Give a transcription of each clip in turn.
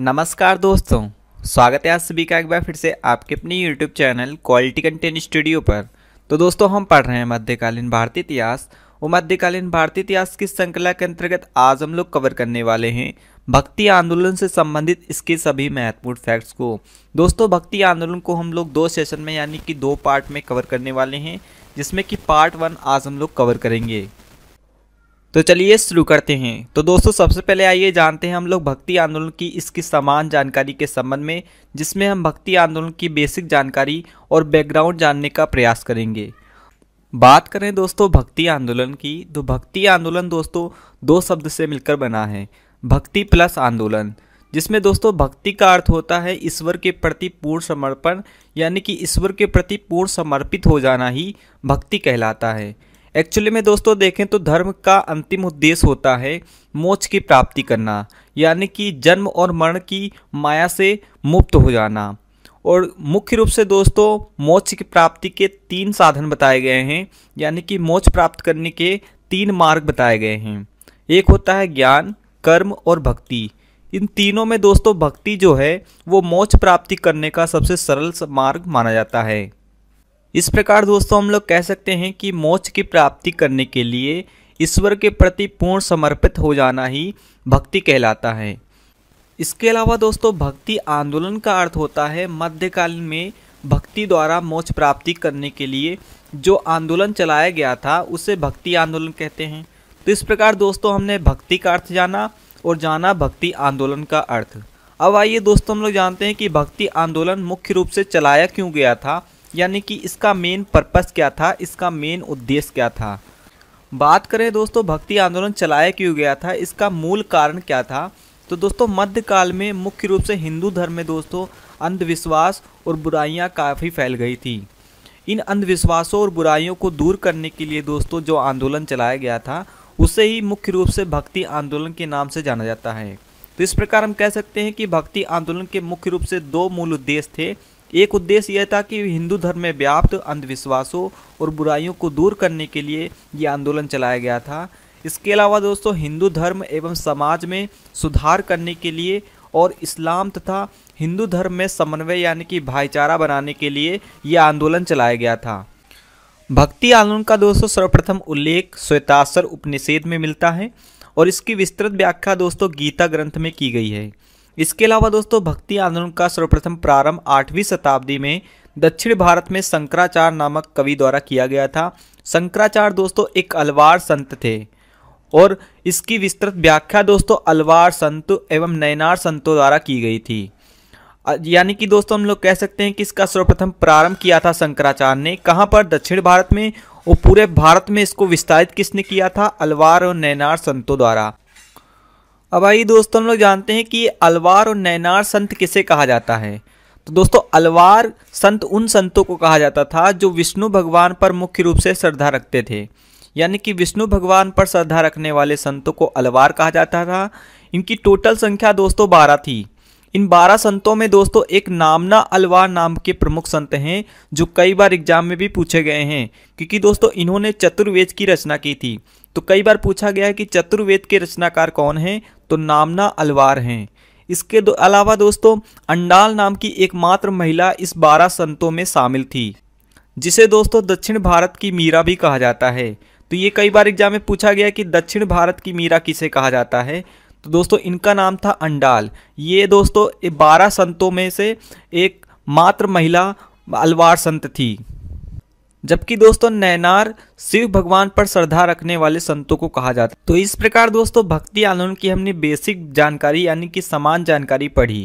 नमस्कार दोस्तों स्वागत है आप सभी का एक बार फिर से आपके अपने YouTube channel quality content studio पर तो दोस्तों हम पढ़ रहे हैं मध्यकालीन भारतीय इतिहास और मध्यकालीन भारतीय इतिहास की श्रृंखला के अंतर्गत आज हम लोग कवर करने वाले हैं भक्ति आंदोलन से संबंधित इसके सभी महत्वपूर्ण फैक्ट्स को दोस्तों भक्ति आंदोलन को हम लोग दो सेशन में यानी कि दो पार्ट में कवर करने वाले हैं जिसमें कि पार्ट वन आज हम लोग कवर करेंगे तो चलिए शुरू करते हैं तो दोस्तों सबसे पहले आइए जानते हैं हम लोग भक्ति आंदोलन की इसकी समान जानकारी के संबंध में जिसमें हम भक्ति आंदोलन की बेसिक जानकारी और बैकग्राउंड जानने का प्रयास करेंगे बात करें दोस्तों भक्ति आंदोलन की तो भक्ति आंदोलन दोस्तों दो शब्द से मिलकर बना है भक्ति प्लस आंदोलन जिसमें दोस्तों भक्ति का अर्थ होता है ईश्वर के प्रति पूर्ण समर्पण यानी कि ईश्वर के प्रति पूर्ण समर्पित हो जाना ही भक्ति कहलाता है एक्चुअली में दोस्तों देखें तो धर्म का अंतिम उद्देश्य होता है मोक्ष की प्राप्ति करना यानी कि जन्म और मरण की माया से मुक्त हो जाना और मुख्य रूप से दोस्तों मोक्ष की प्राप्ति के तीन साधन बताए गए हैं यानी कि मोक्ष प्राप्त करने के तीन मार्ग बताए गए हैं एक होता है ज्ञान कर्म और भक्ति इन तीनों में दोस्तों भक्ति जो है वो मोक्ष प्राप्ति करने का सबसे सरल मार्ग माना जाता है इस प्रकार दोस्तों हम लोग कह सकते हैं कि मोक्ष की प्राप्ति करने के लिए ईश्वर के प्रति पूर्ण समर्पित हो जाना ही भक्ति कहलाता है इसके अलावा दोस्तों भक्ति आंदोलन का अर्थ होता है मध्यकालीन में भक्ति द्वारा मोक्ष प्राप्ति करने के लिए जो आंदोलन चलाया गया था उसे भक्ति आंदोलन कहते हैं तो इस प्रकार दोस्तों हमने भक्ति का अर्थ जाना और जाना भक्ति आंदोलन का अर्थ अब आइए दोस्तों हम लोग जानते हैं कि भक्ति आंदोलन मुख्य रूप से चलाया क्यों गया था यानी कि इसका मेन पर्पस क्या था इसका मेन उद्देश्य क्या था बात करें दोस्तों भक्ति आंदोलन चलाया क्यों गया था इसका मूल कारण क्या था तो दोस्तों मध्यकाल में मुख्य रूप से हिंदू धर्म में दोस्तों अंधविश्वास और बुराइयां काफ़ी फैल गई थी इन अंधविश्वासों और बुराइयों को दूर करने के लिए दोस्तों जो आंदोलन चलाया गया था उसे ही मुख्य रूप से भक्ति आंदोलन के नाम से जाना जाता है तो इस प्रकार हम कह सकते हैं कि भक्ति आंदोलन के मुख्य रूप से दो मूल उद्देश्य थे एक उद्देश्य यह था कि हिंदू धर्म में व्याप्त अंधविश्वासों और बुराइयों को दूर करने के लिए ये आंदोलन चलाया गया था इसके अलावा दोस्तों हिंदू धर्म एवं समाज में सुधार करने के लिए और इस्लाम तथा हिंदू धर्म में समन्वय यानी कि भाईचारा बनाने के लिए यह आंदोलन चलाया गया था भक्ति आंदोलन का दोस्तों सर्वप्रथम उल्लेख श्वेतासर उपनिषेद में मिलता है और इसकी विस्तृत व्याख्या दोस्तों गीता ग्रंथ में की गई है इसके अलावा दोस्तों भक्ति आंदोलन का सर्वप्रथम प्रारंभ आठवीं शताब्दी में दक्षिण भारत में शंकराचार्य नामक कवि द्वारा किया गया था शंकराचार्य दोस्तों एक अलवार संत थे और इसकी विस्तृत व्याख्या दोस्तों अलवार संत एवं नयनार संतों द्वारा की गई थी यानी कि दोस्तों हम लोग कह सकते हैं कि इसका सर्वप्रथम प्रारंभ किया था शंकराचार्य ने कहाँ पर दक्षिण भारत में और पूरे भारत में इसको विस्तारित किसने किया था अलवार और नैनार संतों द्वारा अब आइए दोस्तों हम लोग जानते हैं कि अलवार और नैनार संत किसे कहा जाता है तो दोस्तों अलवार संत उन संतों को कहा जाता था जो विष्णु भगवान पर मुख्य रूप से श्रद्धा रखते थे यानी कि विष्णु भगवान पर श्रद्धा रखने वाले संतों को अलवार कहा जाता था इनकी टोटल संख्या दोस्तों बारह थी इन बारह संतों में दोस्तों एक नामना अलवार नाम के प्रमुख संत हैं जो कई बार एग्जाम में भी पूछे गए हैं क्योंकि दोस्तों इन्होंने चतुर्वेद की रचना की थी तो कई बार पूछा गया है कि चतुर्वेद के रचनाकार कौन हैं तो नामना अलवार हैं इसके दो अलावा दोस्तों अंडाल नाम की एकमात्र महिला इस बारह संतों में शामिल थी जिसे दोस्तों दक्षिण भारत की मीरा भी कहा जाता है तो ये कई बार एग्जाम में पूछा गया कि दक्षिण भारत की मीरा किसे कहा जाता है तो दोस्तों इनका नाम था अंडाल ये दोस्तों बारह संतों में से एक मात्र महिला अलवार संत थी जबकि दोस्तों नैनार शिव भगवान पर श्रद्धा रखने वाले संतों को कहा जाता है तो इस प्रकार दोस्तों भक्ति आंदोलन की हमने बेसिक जानकारी यानी कि समान जानकारी पढ़ी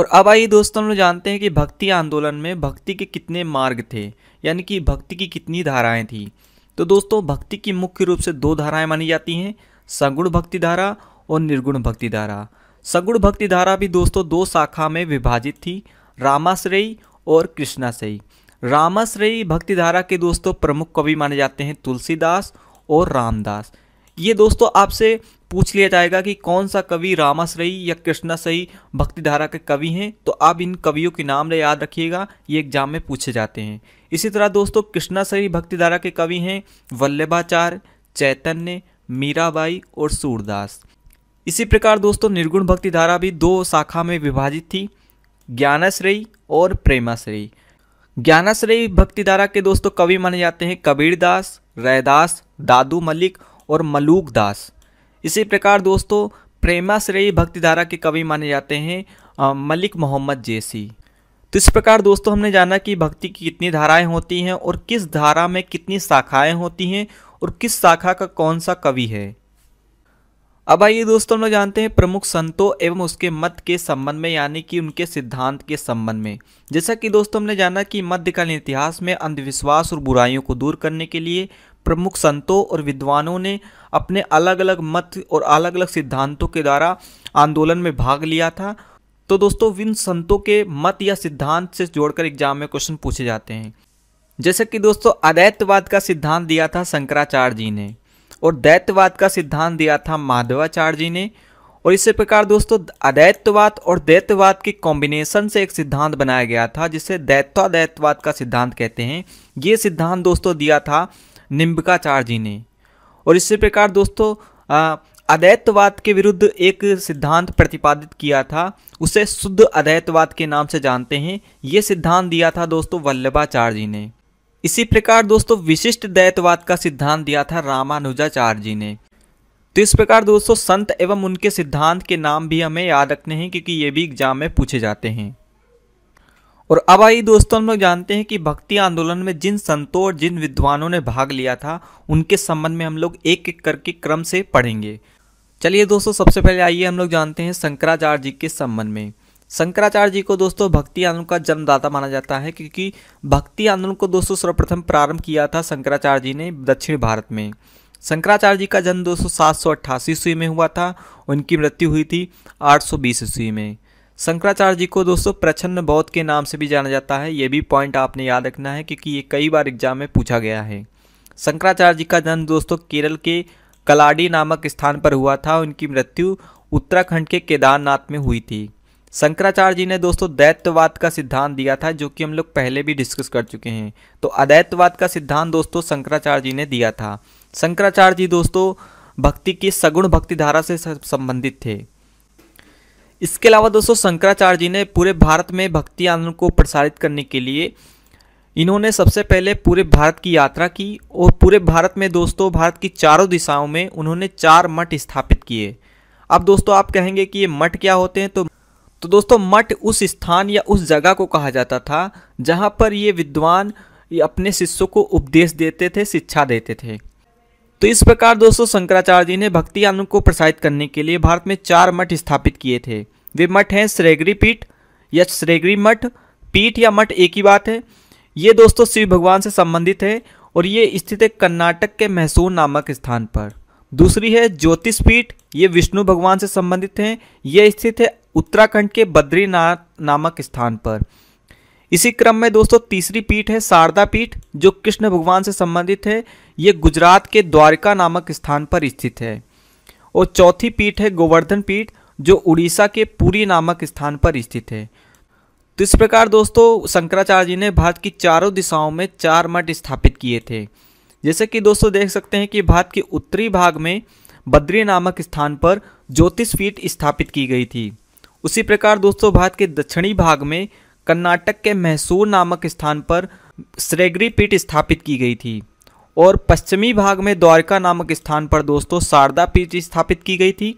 और अब आइए दोस्तों हम लोग जानते हैं कि भक्ति आंदोलन में भक्ति के कितने मार्ग थे यानी कि भक्ति की कितनी धाराएं थी तो दोस्तों भक्ति की मुख्य रूप से दो धाराएं मानी जाती हैं सगुण भक्ति धारा और निर्गुण भक्ति धारा सगुण भक्ति धारा भी दोस्तों दो शाखा में विभाजित थी रामाश्रयी और कृष्णाश्रयी रामाश्रयी भक्तिधारा के दोस्तों प्रमुख कवि माने जाते हैं तुलसीदास और रामदास ये दोस्तों आपसे पूछ लिया जाएगा कि कौन सा कवि रामाश्रयी या कृष्णाश्रयी भक्तिधारा के कवि हैं तो आप इन कवियों के नाम याद रखिएगा ये एग्जाम में पूछे जाते हैं इसी तरह दोस्तों कृष्णाश्रयी भक्तिधारा के कवि हैं वल्लभाचार्य चैतन्य मीराबाई और सूरदास इसी प्रकार दोस्तों निर्गुण भक्तिधारा भी दो शाखा में विभाजित थी ज्ञानाश्रयी और प्रेमाश्रयी ज्ञानाश्रयी भक्तिधारा के दोस्तों कवि माने जाते हैं कबीर दास रैदास दादू मलिक और मलूक दास इसी प्रकार दोस्तों प्रेमाश्रयी भक्तिधारा के कवि माने जाते हैं मलिक मोहम्मद जैसी तो इस प्रकार दोस्तों हमने जाना कि भक्ति की कितनी धाराएं होती हैं और किस धारा में कितनी शाखाएं होती हैं और किस शाखा का कौन सा कवि है अब आइए दोस्तों हम लोग जानते हैं प्रमुख संतों एवं उसके मत के संबंध में यानी कि उनके सिद्धांत के संबंध में जैसा कि दोस्तों हमने जाना कि मध्यकालीन इतिहास में अंधविश्वास और बुराइयों को दूर करने के लिए प्रमुख संतों और विद्वानों ने अपने अलग अलग मत और अलग अलग सिद्धांतों के द्वारा आंदोलन में भाग लिया था तो दोस्तों विन संतों के मत या सिद्धांत से जोड़कर एग्जाम में क्वेश्चन पूछे जाते हैं जैसे कि दोस्तों अद्वैतवाद का सिद्धांत दिया था शंकराचार्य जी ने और दैत्यवाद का सिद्धांत दिया था माधवाचार्य जी ने और इसी प्रकार दोस्तों अदैत्यवाद और दैत्यवाद के कॉम्बिनेशन से एक सिद्धांत बनाया गया था जिसे दैत्वादैत्यवाद का सिद्धांत कहते हैं ये सिद्धांत दोस्तों दिया था निम्बकाचार्य जी ने और इसी प्रकार दोस्तों अदैत्यवाद के विरुद्ध एक सिद्धांत प्रतिपादित किया था उसे शुद्ध अद्वैतवाद के नाम से जानते हैं ये सिद्धांत दिया था दोस्तों वल्लभाचार्य जी ने इसी प्रकार दोस्तों विशिष्ट दैतवाद का सिद्धांत दिया था रामानुजाचार्य जी ने तो इस प्रकार दोस्तों संत एवं उनके सिद्धांत के नाम भी हमें याद रखने हैं क्योंकि ये भी एग्जाम में पूछे जाते हैं और अब आइए दोस्तों हम लोग जानते हैं कि भक्ति आंदोलन में जिन संतों और जिन विद्वानों ने भाग लिया था उनके संबंध में हम लोग एक एक करके क्रम से पढ़ेंगे चलिए दोस्तों सबसे पहले आइए हम लोग जानते हैं शंकराचार्य जी के संबंध में शंकराचार्य जी को दोस्तों भक्ति आंदोलन का जन्मदाता माना जाता है क्योंकि भक्ति आंदोलन को दोस्तों सर्वप्रथम प्रारंभ किया था शंकराचार्य जी ने दक्षिण भारत में शंकराचार्य जी का जन्म दोस्तों सात सौ अट्ठासी ईस्वी में हुआ था उनकी मृत्यु हुई थी आठ सौ बीस ईस्वी में शंकराचार्य जी को दोस्तों प्रछन्न बौद्ध के नाम से भी जाना जाता है ये भी पॉइंट आपने याद रखना है क्योंकि ये कई बार एग्जाम में पूछा गया है शंकराचार्य जी का जन्म दोस्तों केरल के कलाडी नामक स्थान पर हुआ था उनकी मृत्यु उत्तराखंड के केदारनाथ में हुई थी शंकराचार्य जी ने दोस्तों दैत्यवाद का सिद्धांत दिया था जो कि हम लोग पहले भी डिस्कस कर चुके हैं तो अद्वैतवाद का सिद्धांत दोस्तों शंकराचार्य जी ने दिया था शंकराचार्य जी दोस्तों भक्ति की सगुण भक्ति धारा से संबंधित थे इसके अलावा दोस्तों शंकराचार्य जी ने पूरे भारत में भक्ति आंदोलन को प्रसारित करने के लिए इन्होंने सबसे पहले पूरे भारत की यात्रा की और पूरे भारत में दोस्तों भारत की चारों दिशाओं में उन्होंने चार मठ स्थापित किए अब दोस्तों आप कहेंगे कि ये मठ क्या होते हैं तो तो दोस्तों मठ उस स्थान या उस जगह को कहा जाता था जहाँ पर ये विद्वान अपने शिष्यों को उपदेश देते थे शिक्षा देते थे तो इस प्रकार दोस्तों शंकराचार्य जी ने भक्ति आनंद को प्रसारित करने के लिए भारत में चार मठ स्थापित किए थे वे मठ हैं श्रेगरी पीठ या श्रेगरी मठ पीठ या मठ एक ही बात है ये दोस्तों शिव भगवान से संबंधित है और ये स्थित है कर्नाटक के मैसूर नामक स्थान पर दूसरी है ज्योतिष पीठ ये विष्णु भगवान से संबंधित हैं यह स्थित है उत्तराखंड के बद्रीनाथ नामक स्थान पर इसी क्रम में दोस्तों तीसरी पीठ है शारदा पीठ जो कृष्ण भगवान से संबंधित है ये गुजरात के द्वारका नामक स्थान पर स्थित है और चौथी पीठ है गोवर्धन पीठ जो उड़ीसा के पुरी नामक स्थान पर स्थित है तो इस प्रकार दोस्तों शंकराचार्य जी ने भारत की चारों दिशाओं में चार मठ स्थापित किए थे जैसे कि दोस्तों देख सकते हैं कि भारत के उत्तरी भाग में बद्री नामक स्थान पर ज्योतिष पीठ स्थापित की गई थी उसी प्रकार दोस्तों भारत के दक्षिणी भाग में कर्नाटक के मैसूर नामक स्थान पर श्रेगरी पीठ स्थापित की गई थी और पश्चिमी भाग में द्वारका नामक स्थान पर दोस्तों शारदा पीठ स्थापित की गई थी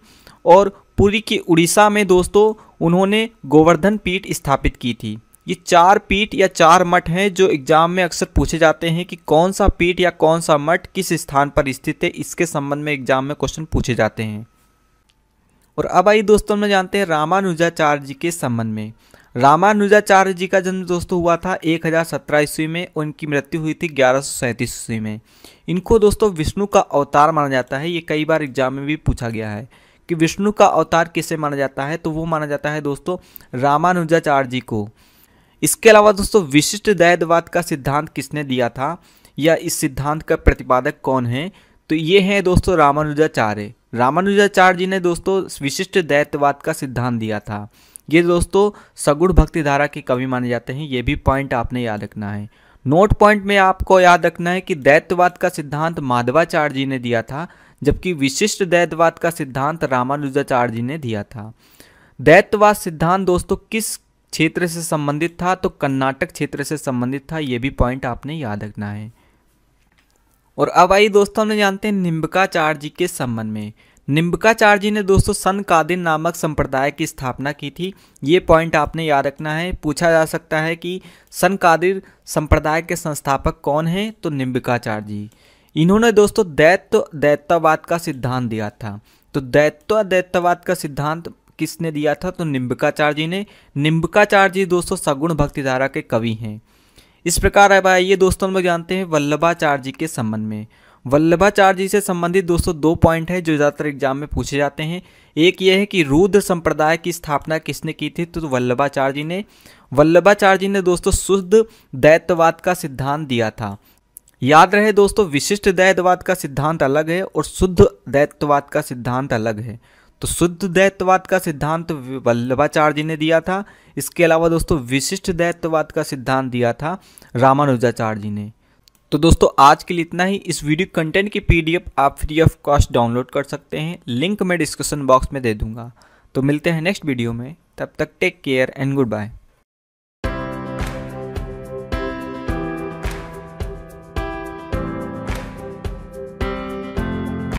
और पूरी की उड़ीसा में दोस्तों उन्होंने गोवर्धन पीठ स्थापित की थी ये चार पीठ या चार मठ हैं जो एग्जाम में अक्सर पूछे जाते हैं कि कौन सा पीठ या कौन सा मठ किस स्थान पर स्थित है इसके संबंध में एग्जाम में क्वेश्चन पूछे जाते हैं और अब आइए दोस्तों हम जानते हैं रामानुजाचार्य जी के संबंध में रामानुजाचार्य जी का जन्म दोस्तों हुआ था एक हज़ार ईस्वी में और इनकी मृत्यु हुई थी ग्यारह ईस्वी में इनको दोस्तों विष्णु का अवतार माना जाता है ये कई बार एग्जाम में भी पूछा गया है कि विष्णु का अवतार किसे माना जाता है तो वो माना जाता है दोस्तों रामानुजाचार्य जी को इसके अलावा दोस्तों विशिष्ट दैदवाद का सिद्धांत किसने दिया था या इस सिद्धांत का प्रतिपादक कौन है तो ये हैं दोस्तों रामानुजाचार्य रामानुजाचार्य जी ने दोस्तों विशिष्ट दैत्यवाद का सिद्धांत दिया था ये दोस्तों सगुण भक्ति धारा के कवि माने जाते हैं ये भी पॉइंट आपने याद रखना है नोट पॉइंट में आपको याद रखना है कि दैत्यवाद का सिद्धांत माधवाचार्य जी ने दिया था जबकि विशिष्ट दैत्यवाद का सिद्धांत रामानुजाचार्य जी ने दिया था दैत्यवाद सिद्धांत दोस्तों किस क्षेत्र से संबंधित था तो कर्नाटक क्षेत्र से संबंधित था ये भी पॉइंट आपने याद रखना है और अब आइए दोस्तों हमने जानते हैं निम्बकाचार्य जी के संबंध में निम्बकाचार्य जी ने दोस्तों सन कादिन नामक संप्रदाय की स्थापना की थी ये पॉइंट आपने याद रखना है पूछा जा सकता है कि सन कादिर संप्रदाय के संस्थापक कौन हैं तो निम्बकाचार्य जी इन्होंने दोस्तों दैत्य दैत्यवाद का सिद्धांत दिया था तो दैत्य दैत्यवाद का सिद्धांत किसने दिया था तो निम्बकाचार्य जी ने निम्बकाचार्य जी दोस्तों सगुण भक्तिधारा के कवि हैं इस प्रकार अब आइए दोस्तों हम जानते हैं वल्लभाचार्य जी के संबंध में वल्लभाचार्य जी से संबंधित दोस्तों दो पॉइंट है जो ज़्यादातर एग्जाम में पूछे जाते हैं एक ये है कि रुद्र संप्रदाय की स्थापना किसने की थी तो वल्लभाचार्य जी ने वल्लभाचार्य जी ने दोस्तों शुद्ध दैत्यवाद का सिद्धांत दिया था याद रहे दोस्तों विशिष्ट दैत्यवाद का सिद्धांत अलग है और शुद्ध दैत्यवाद का सिद्धांत अलग है तो शुद्ध दैत्यवाद का सिद्धांत वल्लभाचार्य ने दिया था इसके अलावा दोस्तों विशिष्ट दैत्यवाद का सिद्धांत दिया था रामानुजाचार्य जी ने तो दोस्तों आज के लिए इतना ही इस वीडियो कंटेंट की पीडीएफ आप फ्री ऑफ कॉस्ट डाउनलोड कर सकते हैं लिंक मैं डिस्क्रिप्शन बॉक्स में दे दूंगा तो मिलते हैं नेक्स्ट वीडियो में तब तक take care and good bye